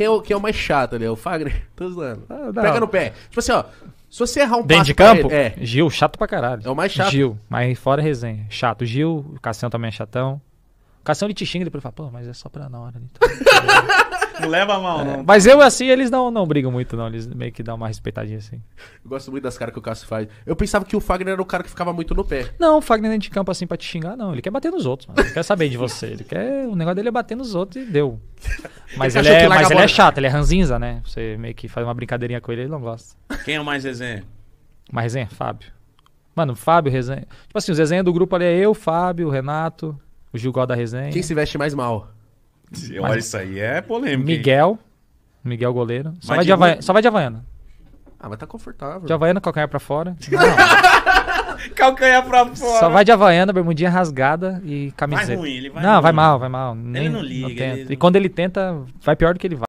Quem é o, quem é o mais chato ali? É né? o Fagner? Tô zoando. Ah, Pega no pé. Tipo assim, ó. Se você errar um Dentro de campo? Ele, é. Gil, chato pra caralho. É o mais chato. Gil, mas fora resenha. Chato. Gil, o Cassião também é chatão. O Cassião ele te xinga, depois fala, pô, mas é só pra na hora. Então. não leva a mão, é. não. Mas eu assim, eles não, não brigam muito, não. Eles meio que dão uma respeitadinha assim. Eu gosto muito das caras que o Cassio faz. Eu pensava que o Fagner era o cara que ficava muito no pé. Não, o Fagner dentro de campo assim pra te xingar, não. Ele quer bater nos outros, mano. Ele quer saber de você. Ele quer. O negócio dele é bater nos outros e deu. Mas, é ele é, mas ele é chato, ele é ranzinza, né? Você meio que faz uma brincadeirinha com ele, ele não gosta. Quem é o mais resenha? Mais resenha? Fábio. Mano, Fábio, resenha. Tipo assim, os resenha do grupo ali é eu, Fábio, o Renato, o Gilgol da resenha. Quem se veste mais mal? Olha, mas... isso aí é polêmico. Miguel. Miguel goleiro. Só, vai de, Ava... Só vai de Havaiana. Ah, mas tá confortável. De Havaiana, calcanhar pra fora. calcanhar pra fora. Só vai de Havaiana, bermudinha rasgada e camiseta. Vai ruim, ele vai Não, ruim. vai mal, vai mal. Nem, ele não liga. Não ele não... E quando ele tenta, vai pior do que ele vai.